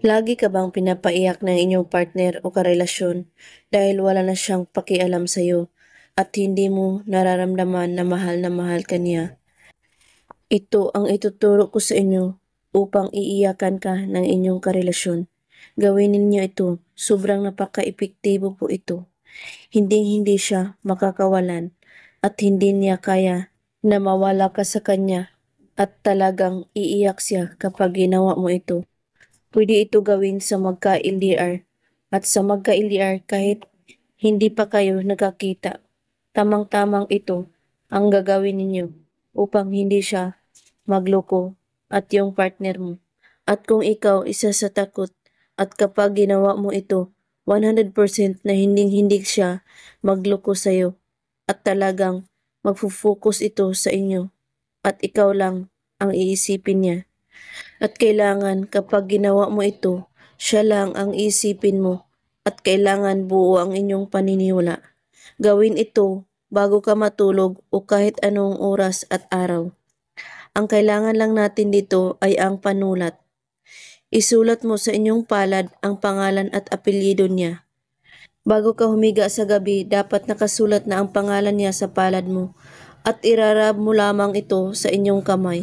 Lagi ka bang pinapaiyak ng inyong partner o karelasyon dahil wala na siyang pakialam sa iyo at hindi mo nararamdaman na mahal na mahal ka niya? Ito ang ituturo ko sa inyo upang iiyakan ka ng inyong karelasyon. Gawin niyo ito, sobrang napaka-epektibo po ito. hindi hindi siya makakawalan at hindi niya kaya na mawala ka sa kanya at talagang iiyak siya kapag ginawa mo ito. Pwede ito gawin sa magka-LDR at sa magka-LDR kahit hindi pa kayo nagkakita. Tamang-tamang ito ang gagawin ninyo upang hindi siya magloko at yung partner mo. At kung ikaw isa sa takot at kapag ginawa mo ito, 100% na hindi hindi siya magloko sa'yo at talagang magfo-focus ito sa inyo at ikaw lang ang iisipin niya. At kailangan kapag ginawa mo ito, siya lang ang isipin mo at kailangan buo ang inyong paniniwala. Gawin ito bago ka matulog o kahit anong oras at araw. Ang kailangan lang natin dito ay ang panulat. Isulat mo sa inyong palad ang pangalan at apelyido niya. Bago ka humiga sa gabi, dapat nakasulat na ang pangalan niya sa palad mo at irarab mo lamang ito sa inyong kamay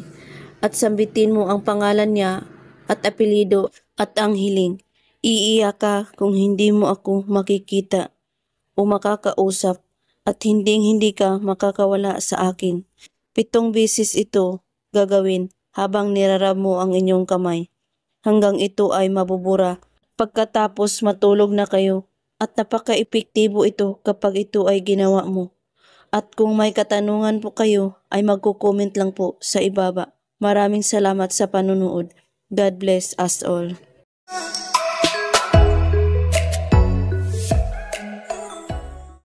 at sambitin mo ang pangalan niya at apelido at ang hiling. Iiyak ka kung hindi mo ako makikita o makakausap at hinding-hindi ka makakawala sa akin. Pitong bisis ito gagawin habang nirarab mo ang inyong kamay. Hanggang ito ay mabubura. Pagkatapos matulog na kayo at napaka-epektibo ito kapag ito ay ginawa mo. At kung may katanungan po kayo ay magko-comment lang po sa ibaba. Maraming salamat sa panunood. God bless us all.